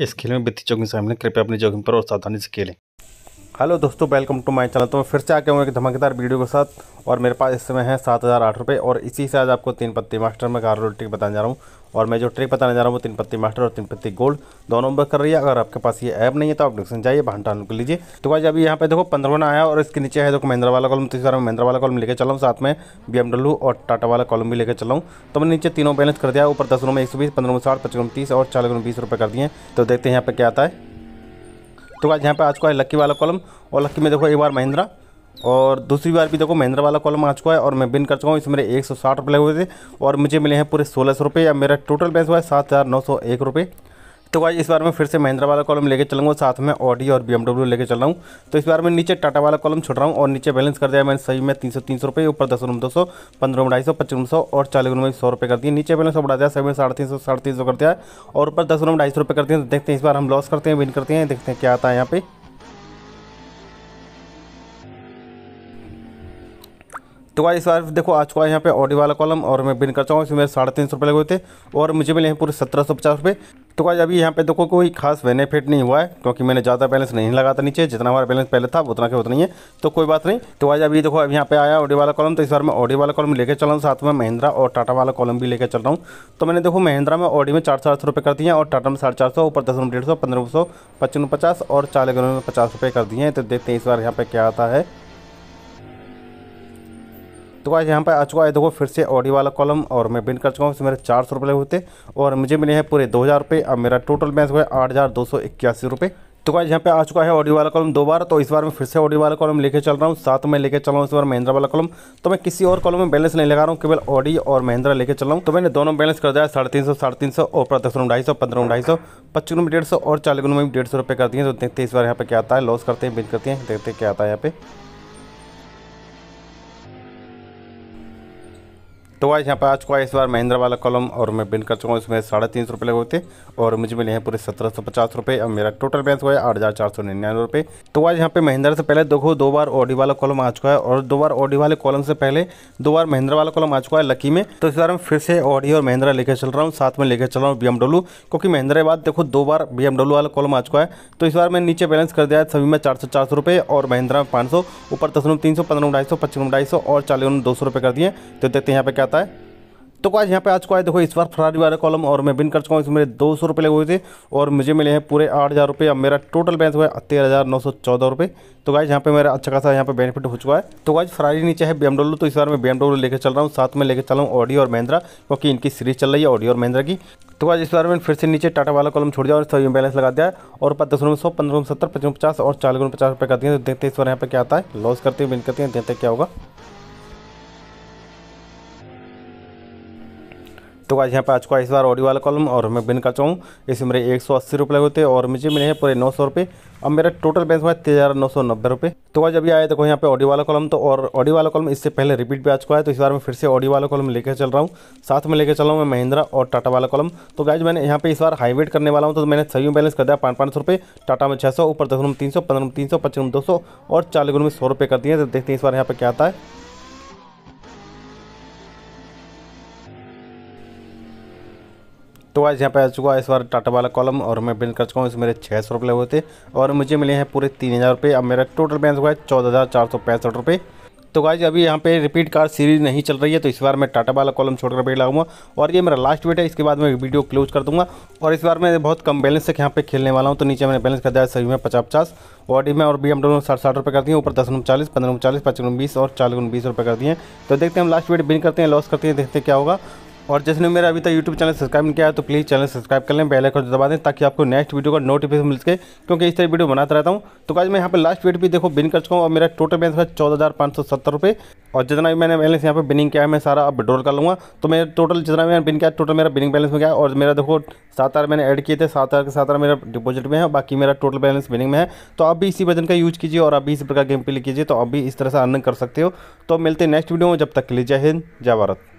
इस खेल में वित्तीय जोखिम सामने कृपया अपने जोखिम पर और सावधानी से खेलें हेलो दोस्तों वेलकम टू माय चैनल तो मैं फिर से आके हूँ एक धमाकेदार वीडियो के साथ और मेरे पास इस समय है सात हज़ार आठ रुपये और इसी से आज आपको तीन पत्ती मास्टर में कार रोटी बताने जा रहा हूँ और मैं जो ट्रिक बताने जा रहा हूँ वो तीन पत्ती मास्टर और तीन पत्ती गोल्ड दोनों वर्क कर रही है अगर आपके पास ये ऐप नहीं है तो आप डिस्क्रिप्शन जाइए बाहर डाउनलोड कर लीजिए तो भाई अभी यहाँ पे देखो पंद्रह ना आया और इसके नीचे है देखो महिंद्रा वाला कॉलम तो इस बार मैं महिंद्रा वाला कॉलम लेकर चला हूँ साथ में बी और टाटा वाला कॉलम भी लेकर चला हूँ तो मैंने नीचे तीनों बैलेंस कर दिया ऊपर दस में एक सौ बीस पंद्रह में साठ पचपन तीस और चालीस में बीस रुपये कर दिए तो देखते हैं यहाँ पर क्या आता है तो आज यहाँ पर आज को है लक्की वाला कॉलम और लक्की में देखो एक बार महिंद्रा और दूसरी बार भी देखो महिंद्रा वाला कॉलम आ चुका है और मैं बिन कर चुका हूँ इसमें मेरे एक सौ साठ रुपये हुए थे और मुझे मिले हैं पूरे सोलह सौ रुपये या मेरा टोटल बैस हुआ है सात हज़ार नौ सौ एक रुपये तो भाई इस बार मैं फिर से महिंद्रा वाला कॉलम लेके चलूँगा साथ में ऑडी और बी एमडब्ल्यू लेकर चल रहा हूँ तो इस बार मैं नीचे टाटा वाला कॉलम छोड़ रहा हूँ और नीचे बैलेंस कर दिया मैंने सही में तीन सौ तीन सौ रुपये ऊपर दस रूम दो सौ पंद्रह में ढाई सौ पच्चीस सौ और चालीस में सौ रुपये कर दिए नीचे बैलेंस बढ़ा दिया सही में साढ़े तीन सौ साढ़े तीन सौ कर दिया और ऊपर दस रूम ढाई सौ रुपये करते हैं तो देखते हैं इस बार हम लॉस करते हैं विन करते हैं देखते हैं क्या आता है यहाँ पे तो आज इस बार देखो आ चुका है यहाँ पे ऑडी वाला कॉलम और मैं बिन कर चाहूँ इसमें साढ़े तीन सौ रुपये लगे हुए थे और मुझे मिले हैं पूरे सत्रह सौ पचास रुपये तो आज अभी यहाँ पे देखो कोई खास बेनिफिट नहीं हुआ है क्योंकि मैंने ज़्यादा बैलेंस नहीं लगा था नीचे जितना हमारा बैलेंस पहले था उतना के उतना ही है तो कोई बात नहीं तो आज अभी देखो अब यहाँ पे आया ऑडी वाला कॉलम तो इस बार मैं ऑडी वाला कॉलम लेकर चल रहा हूँ साथ में महिंद्रा और टाटा वाला कॉलम भी लेकर चल रहा हूँ तो मैंने देखो महिंद्रा में ऑडी में चार चार सौ रुपये कर दिए और टाटा में साढ़े चार सौ ऊपर दस रुपये डेढ़ सौ पंद्रह सौ पचपन पचास और चालीस में पचास रुपये कर दिए हैं तो देखते हैं इस बार यहाँ पर क्या आता है तो गाइस यहाँ पर आ चुका है देखो फिर से ऑडियो वाला कॉलम और मैं बिन कर चुका हूँ मेरे चार सौ रुपये होते और मुझे मिले हैं पूरे दो हज़ार रुपये अब मेरा टोटल बैलेंस हुआ है आठ हज़ार दो सौ इक्यासी रुपये तो गाइस यहाँ पे आ चुका है ऑडियो वाला कॉलम दो बार तो इस बार मैं फिर से ऑडियो वाला कॉलम लेके चल रहा हूँ साथ में लेके चल रहा हूँ इस बार महिंद्रा वाला कॉलम तो मैं किसी और कॉलम में बैलेंस नहीं लगा रहा हूँ केवल ऑडी और महिंद्रा लेके चल रहा हूँ तो मैंने दोनों बैलेंस कर दिया साढ़े तीन सौ साढ़े तीन सौ और दस रूम ढाई सौ पंद्रह रूम ढाई सौ पच्चीस रूम डेढ़ सौ और चालीस रूम में डेढ़ सौ रुपये कर दिए तो देखते हैं इस बार यहाँ पे क्या आता है लॉस करते हैं बिन करते हैं देखते हैं क्या आता है यहाँ पे तो वाइज यहाँ पर आ चुका है इस बार महिंद्रा वाला कॉलम और मैं बिन कर चुका हूँ इसमें साढ़े तीन सौ रुपये लगे होते और मुझे मिले हैं पूरे सत्रह सौ पचास रुपये और मेरा टोटल बैलेंस हुआ है आठ हज़ार चार सौ निन्यानवे रुपये तो वाइज यहाँ पे महिंद्रा से पहले देखो दो बार ओडी वाला कॉलम आ चुका है और दो बार ऑडी वाले कॉलम से पहले दो बार महिंद्रा वाला कॉलम आ चुका है लकी में तो इस बार मैं फिर से ओडी और महिंद्रा लेकर चल रहा हूँ साथ में लेकर चल रहा हूँ बी क्योंकि महिंद्रा के बाद देखो दो बार बी वाला कॉलम आ चुका है तो इस बार मैं नीचे बैलेंस कर दिया है सभी में चार सौ चार सौ रुपये और महिंद्रा में पाँच सौ ऊपर दस तीन सौ पंद्रह ढाई सौ पच्चीस ढाई सौ और चालीस दो सौ रुपये कर दिए तो देखते हैं यहाँ पे क्या जाता है तो आज यहाँ पे आज को आए देखो इस बार फरारी वाले कॉलम और मैं बिन कर चुका हूँ इसमें दो सौ रुपये लगे हुए थे और मुझे मिले हैं पूरे आठ हज़ार रुपये अब मेरा टोटल बैंस हुआ है तेरह हज़ार नौ सौ चौदह रुपये तो गाइज यहाँ पे मेरा अच्छा खासा यहाँ पे बेनिफिट हो चुका है तो आज फरारी नीचे है बीएमडब्ल्यू तो इस बार मैं बीएमडब्ल्यू लेकर चल रहा हूँ साथ में लेकर चल रहा हूँ ऑडियो और महिंद्रा क्योंकि इनकी सीरीज चल रही है ऑडियो और महिंद्रा की तो आज इस बार मैंने फिर से नीचे टाटा वाला कॉलम छोड़ दिया और सभी बैलेंस लगा दिया और दस रुपये सौ पंद्रह सत्तर पचपन पचास और चालीस रुपये पचास रुपये कर दिए तो देखते हैं इस बार यहाँ पर क्या आता है लॉस करते हैं बिन करते हैं देखते क्या होगा तो आज यहाँ पे आज को इस बार ऑडियो वाला कॉलम और मैं बिन का चाहूँ इसमें मेरे एक सौ अस्सी रुपये होते और मुझे मिले हैं पूरे नौ सौ रुपये अब मेरा टोटल बैलेंस हुआ है तेज हज़ार नौ सौ नब्बे रुपये तो आज अभी आया देखो यहाँ पे ऑडियो वाला कॉलम तो और ऑडियो वाला कॉलम इससे पहले रिपीट भी आज को आया तो इस बार मैं फिर से ऑडियो वाला कॉलम लेकर चल रहा हूँ साथ में लेकर चल रहा हूँ मैं महिंद्रा और टाटा वाला कॉलम तो गाइज मैंने यहाँ पे इस बार हाईवेट करने वाला हूँ तो मैंने सही बैलेंस कर दिया पाँच पाँच सौ रुपये टाटा में छः सौ ऊपर दस रूम तीन सौ पंद्रह तीन सौ पच्चीस दो सौ और चालीस रूम में सौ रुपये कर दिए तो देखते हैं इस बार यहाँ पर क्या आता है तो आज यहाँ पे आ चुका है इस बार टाटा वाला कॉलम और मैं बैन कर चुका हूँ इसमें मेरे छः सौ रुपये हुए थे और मुझे मिले हैं पूरे तीन हज़ार रुपये अब मेरा टोटल बैलेंस हुआ है चौदह हज़ार चार सौ पैंसठ रुपये तो गाइज अभी यहाँ पे रिपीट कार सीरीज नहीं चल रही है तो इस बार मैं टाटा वाला कॉलम छोड़कर बैठ लगाऊंगा और ये मेरा लास्ट वेट है इसके बाद मैं वीडियो क्लोज कर दूंगा और इस बार मैं बहुत कम बैलेंस तक यहाँ पे खेलने वाला हूँ तो नीचे मैंने बैलेंस कर दिया सभी में पचास पचास और डी में और बी एम डब्ल्यू साठ साठ रुपये कर दिए ऊपर दस रुम चालीस पंद्रह रुम चालीस पचास रुम बीस और चालीस बीस रुपये कर दिए तो देखते हैं हम लास्ट वेट बिन करते हैं लॉस करते हैं देखते क्या होगा और जिसने मेरा अभी तक यूट्यूब चैनल सब्सक्राइब नहीं किया है तो प्लीज़ चैनल सब्सक्राइब कर लें बेल आइकन दबा दें ताकि आपको नेक्स्ट वीडियो का नोटिफिकेशन मिल सके क्योंकि इस तरह वीडियो बनाता रहता हूँ तो आज मैं यहाँ पर लास्ट वेट भी देखो बिन कर चुका हूँ और मेरा टोटल बैलेंस है चौदह हज़ार पाँच सौ सत्तर रुपये और जितना भी मैंने बैलेंस यहाँ पर बिनिंग किया है मैं सारा अब विड्रॉल कर लूँगा तो मेरा टोटल जितना मैंने बिन किया टोटल मेरा बिनिंग बैलेंस में गया और मेरा देखो सात हज़ार मैंने ऐड किए थे सात हज़ार के सात हज़ार मेरा डिपॉजिट में है बाकी मेरा टोटल बैलेंस बिनिंग में है तो आप भी इसी वजन का यूज़ कीजिए और आप भी इसी प्रकार गेम प्ले कीजिए तो आप भी इस तरह से अर्निंग कर सकते हो तो मिलते हैं नेक्स्ट वीडियो में जब तक लीजिए हिंद जय भारत